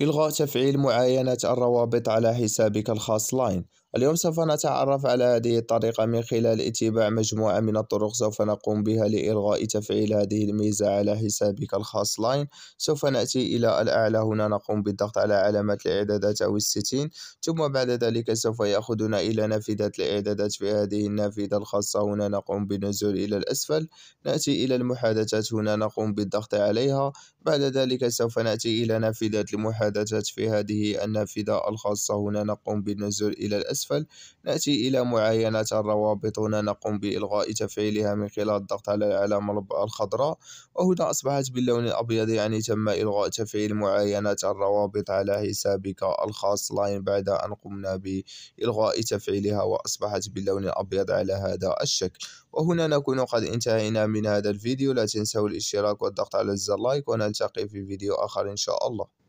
إلغاء تفعيل معاينة الروابط على حسابك الخاص لاين اليوم سوف نتعرف على هذه الطريقة من خلال اتباع مجموعة من الطرق سوف نقوم بها لإلغاء تفعيل هذه الميزة على حسابك الخاص لاين سوف نأتي إلى الأعلى هنا نقوم بالضغط على علامة الإعدادات أو الستين ثم بعد ذلك سوف يأخذنا إلى نافذة الإعدادات في هذه النافذة الخاصة هنا نقوم بالنزول إلى الأسفل نأتي إلى المحادثات هنا نقوم بالضغط عليها بعد ذلك سوف نأتي إلى نافذة المحادثات في هذه النافذة الخاصة هنا نقوم بالنزول إلى الأسفل الأسفل نأتي إلى معاينة الروابط هنا نقوم بإلغاء تفعيلها من خلال الضغط على العلامة الخضراء وهنا أصبحت باللون الأبيض يعني تم إلغاء تفعيل معاينة الروابط على حسابك الخاص لاين بعد أن قمنا بإلغاء تفعيلها وأصبحت باللون الأبيض على هذا الشكل وهنا نكون قد انتهينا من هذا الفيديو لا تنسوا الاشتراك والضغط على زر لايك ونلتقي في فيديو آخر إن شاء الله